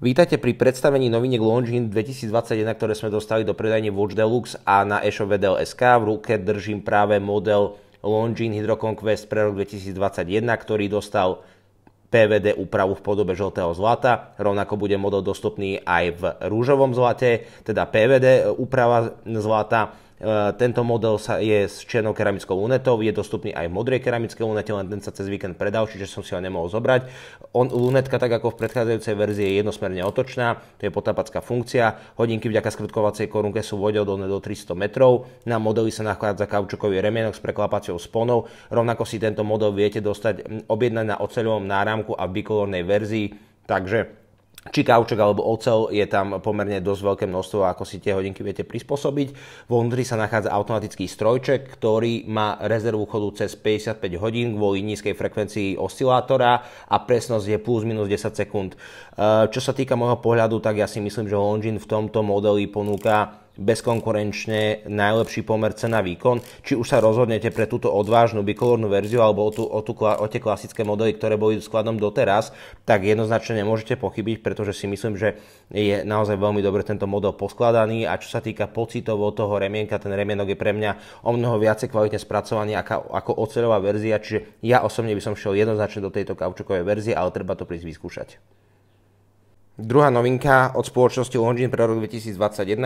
Vítajte pri predstavení noviniek Longines 2021, ktoré sme dostali do predajne Watch Deluxe a na e-shop VDL.sk. V ruke držím práve model Longines Hydro Conquest pre rok 2021, ktorý dostal PVD úpravu v podobe žltého zlata, rovnako bude model dostupný aj v rúžovom zlate, teda PVD úprava zlata Eh, tento model sa je s černou keramickou lunetou, je dostupný aj v modrej keramickej lunete, len ten sa cez víkend predal, čiže som si ho nemohol zobrať. On, lunetka, tak ako v predchádzajúcej verzii, je jednosmerne otočná, to je potápacká funkcia. Hodinky vďaka skrutkovacej korunke sú vodeodolné do 300 metrov. Na modeli sa nachádza kaučukový remienok s preklapacou sponou. Rovnako si tento model viete dostať mm, objednať na oceľovom náramku a v bikolornej verzii, takže či kaučok alebo ocel je tam pomerne dosť veľké množstvo, ako si tie hodinky viete prispôsobiť. Vo vnútri sa nachádza automatický strojček, ktorý má rezervu chodu cez 55 hodín kvôli nízkej frekvencii oscilátora a presnosť je plus minus 10 sekúnd. E, čo sa týka môjho pohľadu, tak ja si myslím, že Longin v tomto modeli ponúka bezkonkurenčne najlepší pomer cena výkon, či už sa rozhodnete pre túto odvážnu bikolornú verziu alebo o, tú, o, tú, o tie klasické modely, ktoré boli skladom doteraz, tak jednoznačne nemôžete pochybiť, pretože si myslím, že je naozaj veľmi dobre tento model poskladaný a čo sa týka pocitovo toho remienka, ten remienok je pre mňa o mnoho viacej kvalitne spracovaný ako, ako oceľová verzia, čiže ja osobne by som šiel jednoznačne do tejto kaučukovej verzie, ale treba to prísť vyskúšať. Druhá novinka od spoločnosti Longin pre rok 2021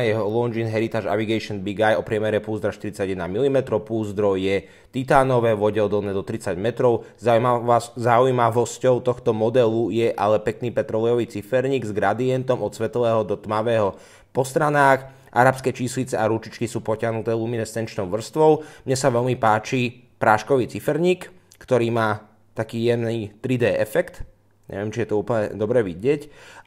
je Longin Heritage Avigation Big Eye o priemere púzdra 41 mm. Púzdro je titánové, odolné do 30 metrov. Zaujímavosťou tohto modelu je ale pekný petrolejový ciferník s gradientom od svetlého do tmavého po stranách. Arabské číslice a ručičky sú potiahnuté luminescenčnou vrstvou. Mne sa veľmi páči práškový ciferník, ktorý má taký jemný 3D efekt Neviem, či je to úplne dobre vidieť.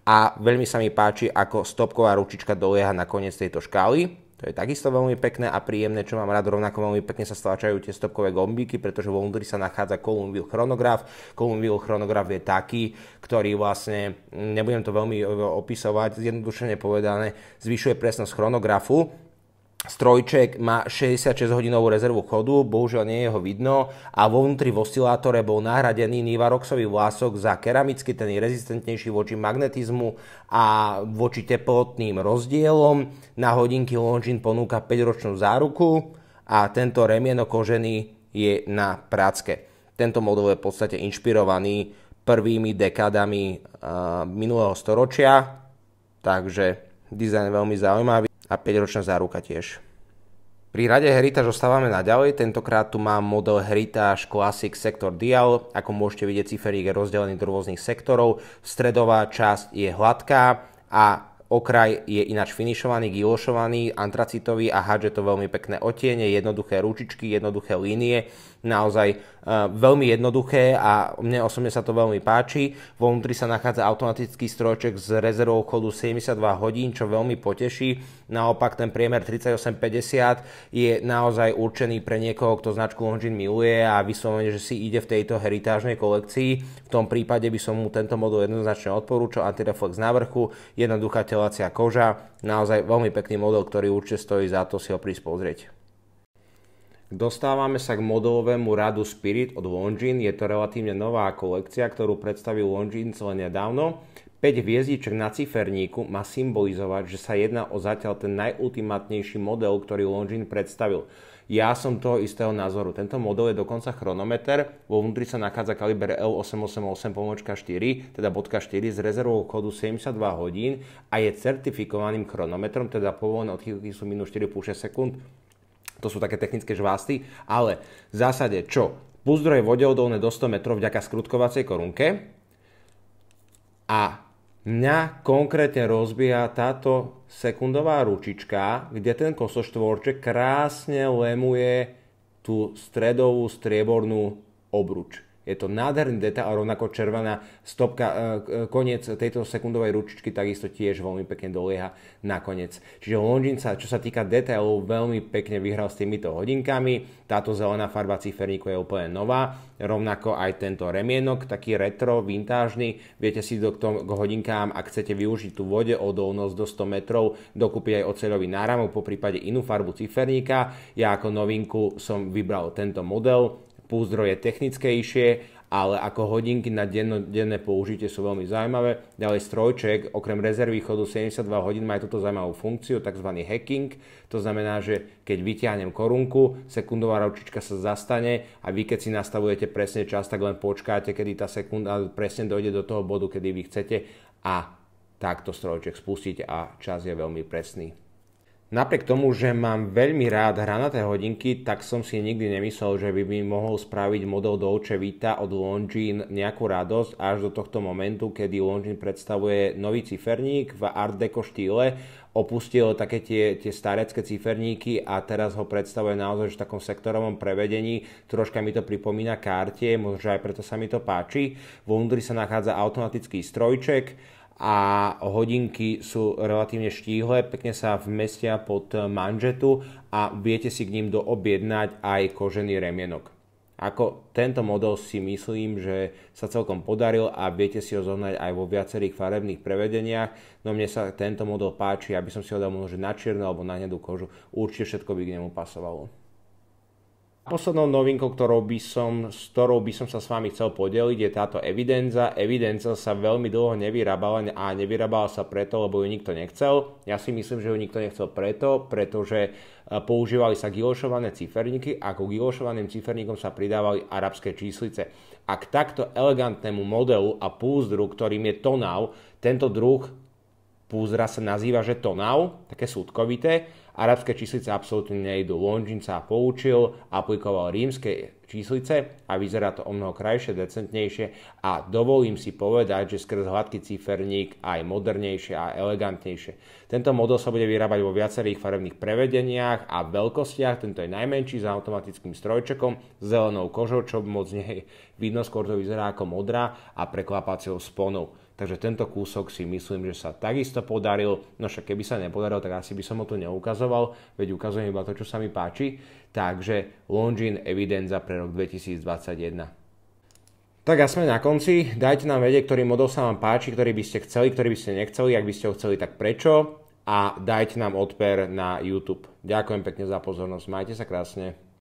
A veľmi sa mi páči, ako stopková ručička dolieha na koniec tejto škály. To je takisto veľmi pekné a príjemné, čo mám rád. Rovnako veľmi pekne sa stlačajú tie stopkové gombíky, pretože vo vnútri sa nachádza Column chronograf. Column chronograf je taký, ktorý vlastne, nebudem to veľmi e, opisovať, zjednodušene povedané, zvyšuje presnosť chronografu Strojček má 66 hodinovú rezervu chodu, bohužiaľ nie je ho vidno a vo vnútri v oscilátore bol nahradený Nivaroxový vlások za keramický, ten je rezistentnejší voči magnetizmu a voči teplotným rozdielom. Na hodinky Longines ponúka 5-ročnú záruku a tento remieno kožený je na prácke. Tento model je v podstate inšpirovaný prvými dekádami uh, minulého storočia, takže dizajn veľmi zaujímavý a 5-ročná záruka tiež. Pri rade Heritage ostávame naďalej, tentokrát tu mám model Heritage Classic Sector Dial, ako môžete vidieť ciferík je rozdelený do rôznych sektorov, stredová časť je hladká a Okraj je ináč finišovaný, gilošovaný, antracitový a hádže to veľmi pekné otiene, jednoduché ručičky, jednoduché línie, naozaj e, veľmi jednoduché a mne osobne sa to veľmi páči. Vo vnútri sa nachádza automatický strojček s rezervou chodu 72 hodín, čo veľmi poteší. Naopak ten priemer 3850 je naozaj určený pre niekoho, kto značku Longines miluje a vyslovene, že si ide v tejto heritážnej kolekcii. V tom prípade by som mu tento model jednoznačne odporúčal, antireflex na vrchu, jednoduchá relácia koža. Naozaj veľmi pekný model, ktorý určite stojí za to si ho prísť pozrieť. Dostávame sa k modelovému radu Spirit od Longines. Je to relatívne nová kolekcia, ktorú predstavil Longines len nedávno. 5 hviezdiček na ciferníku má symbolizovať, že sa jedná o zatiaľ ten najultimátnejší model, ktorý Longines predstavil. Ja som toho istého názoru. Tento model je dokonca chronometer, vo vnútri sa nachádza kaliber L888 pomočka 4, teda bodka 4 s rezervou kódu 72 hodín a je certifikovaným chronometrom, teda povolené odchýlky sú minus 4,5 sekúnd. To sú také technické žvásty, ale v zásade čo? Púzdro je vodeodolné do 100 metrov vďaka skrutkovacej korunke a Mňa konkrétne rozbíja táto sekundová ručička, kde ten kosoštvorček krásne lemuje tú stredovú striebornú obruč. Je to nádherný detail a rovnako červená stopka, e, e, koniec tejto sekundovej ručičky takisto tiež veľmi pekne dolieha na koniec. Čiže Longin sa, čo sa týka detailov, veľmi pekne vyhral s týmito hodinkami. Táto zelená farba ciferníku je úplne nová, rovnako aj tento remienok, taký retro, vintážny. Viete si do, k hodinkám, ak chcete využiť tú vode odolnosť do 100 metrov, dokúpiť aj oceľový náramok, po prípade inú farbu ciferníka. Ja ako novinku som vybral tento model, púzdro je technickejšie, ale ako hodinky na denné použitie sú veľmi zaujímavé. Ďalej strojček, okrem rezervy chodu 72 hodín má aj túto zaujímavú funkciu, tzv. hacking. To znamená, že keď vytiahnem korunku, sekundová ročička sa zastane a vy keď si nastavujete presne čas, tak len počkáte, kedy tá sekunda presne dojde do toho bodu, kedy vy chcete a takto strojček spustiť a čas je veľmi presný. Napriek tomu, že mám veľmi rád hranaté hodinky, tak som si nikdy nemyslel, že by mi mohol spraviť model Dolce Vita od Longines nejakú radosť až do tohto momentu, kedy Longines predstavuje nový ciferník v art deco štýle, opustil také tie, tie starecké ciferníky a teraz ho predstavuje naozaj v takom sektorovom prevedení. Troška mi to pripomína kartie, možno aj preto sa mi to páči. V sa nachádza automatický strojček, a hodinky sú relatívne štíhle, pekne sa vmestia pod manžetu a viete si k ním doobjednať aj kožený remienok. Ako tento model si myslím, že sa celkom podaril a viete si ho zohnať aj vo viacerých farebných prevedeniach, no mne sa tento model páči, aby som si ho dal možno na čiernu alebo na hnedú kožu, určite všetko by k nemu pasovalo. Poslednou novinkou, ktorou by som, s ktorou by som sa s vami chcel podeliť, je táto evidenza. Evidenza sa veľmi dlho nevyrábala a nevyrábala sa preto, lebo ju nikto nechcel. Ja si myslím, že ju nikto nechcel preto, pretože e, používali sa gilošované ciferníky a ku gilošovaným ciferníkom sa pridávali arabské číslice. A k takto elegantnému modelu a púzdru, ktorým je tonav, tento druh púzdra sa nazýva, že tonav, také súdkovité, Arabské číslice absolútne nejdu. Longin sa poučil, aplikoval rímske číslice a vyzerá to o mnoho krajšie, decentnejšie a dovolím si povedať, že skrz hladký ciferník aj modernejšie a elegantnejšie. Tento model sa bude vyrábať vo viacerých farebných prevedeniach a veľkostiach. Tento je najmenší s automatickým strojčekom, s zelenou kožou, čo moc nie je vidno, skôr to vyzerá ako modrá a preklapacieho sponou. Takže tento kúsok si myslím, že sa takisto podaril. No však keby sa nepodaril, tak asi by som ho tu neukazoval, veď ukazujem iba to, čo sa mi páči. Takže Longin evidenza pre rok 2021. Tak a sme na konci. Dajte nám vedieť, ktorý model sa vám páči, ktorý by ste chceli, ktorý by ste nechceli, ak by ste ho chceli, tak prečo. A dajte nám odper na YouTube. Ďakujem pekne za pozornosť. Majte sa krásne.